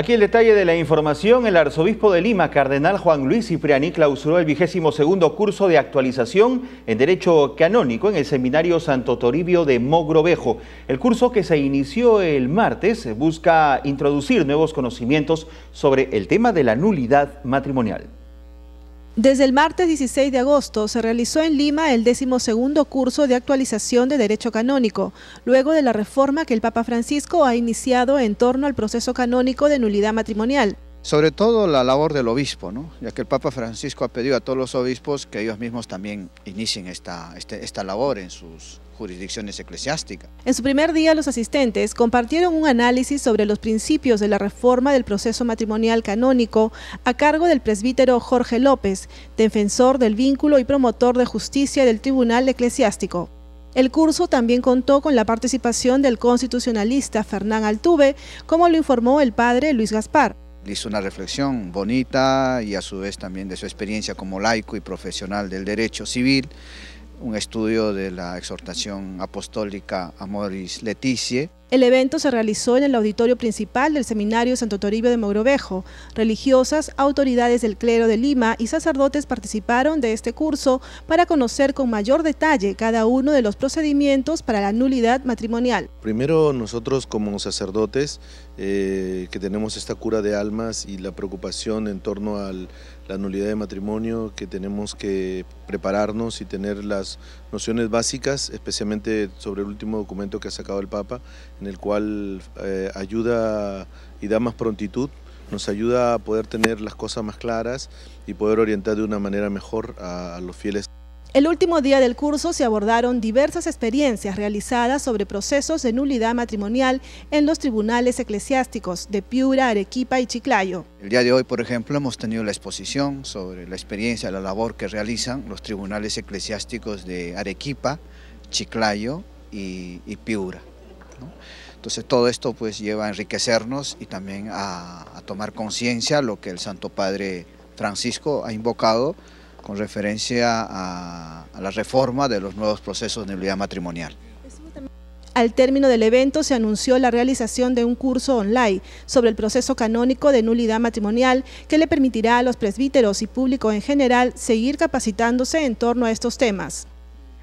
Aquí el detalle de la información, el arzobispo de Lima, cardenal Juan Luis Cipriani, clausuró el vigésimo segundo curso de actualización en Derecho Canónico en el Seminario Santo Toribio de Mogrovejo. El curso que se inició el martes busca introducir nuevos conocimientos sobre el tema de la nulidad matrimonial. Desde el martes 16 de agosto se realizó en Lima el decimosegundo curso de actualización de Derecho Canónico, luego de la reforma que el Papa Francisco ha iniciado en torno al proceso canónico de nulidad matrimonial sobre todo la labor del obispo, ¿no? ya que el Papa Francisco ha pedido a todos los obispos que ellos mismos también inicien esta, este, esta labor en sus jurisdicciones eclesiásticas. En su primer día, los asistentes compartieron un análisis sobre los principios de la reforma del proceso matrimonial canónico a cargo del presbítero Jorge López, defensor del vínculo y promotor de justicia del Tribunal Eclesiástico. El curso también contó con la participación del constitucionalista Fernán Altuve, como lo informó el padre Luis Gaspar hizo una reflexión bonita y a su vez también de su experiencia como laico y profesional del derecho civil, un estudio de la exhortación apostólica Amoris Leticie. El evento se realizó en el auditorio principal del Seminario Santo Toribio de Mogrovejo. Religiosas, autoridades del clero de Lima y sacerdotes participaron de este curso para conocer con mayor detalle cada uno de los procedimientos para la nulidad matrimonial. Primero nosotros como sacerdotes eh, que tenemos esta cura de almas y la preocupación en torno a la nulidad de matrimonio que tenemos que prepararnos y tener las nociones básicas, especialmente sobre el último documento que ha sacado el Papa, en el cual eh, ayuda y da más prontitud, nos ayuda a poder tener las cosas más claras y poder orientar de una manera mejor a, los fieles. El último día del curso se abordaron diversas experiencias realizadas sobre procesos de nulidad matrimonial en los tribunales eclesiásticos de Piura, Arequipa y Chiclayo. El día de hoy, por ejemplo, hemos tenido la exposición sobre la experiencia, la labor que realizan los tribunales eclesiásticos de Arequipa, Chiclayo y Piura. Entonces todo esto pues lleva a enriquecernos y también a, tomar conciencia lo que el Santo Padre Francisco ha invocado con referencia a, a la reforma de los nuevos procesos de nulidad matrimonial. Al término del evento se anunció la realización de un curso online sobre el proceso canónico de nulidad matrimonial que le permitirá a los presbíteros y público en general seguir capacitándose en torno a estos temas.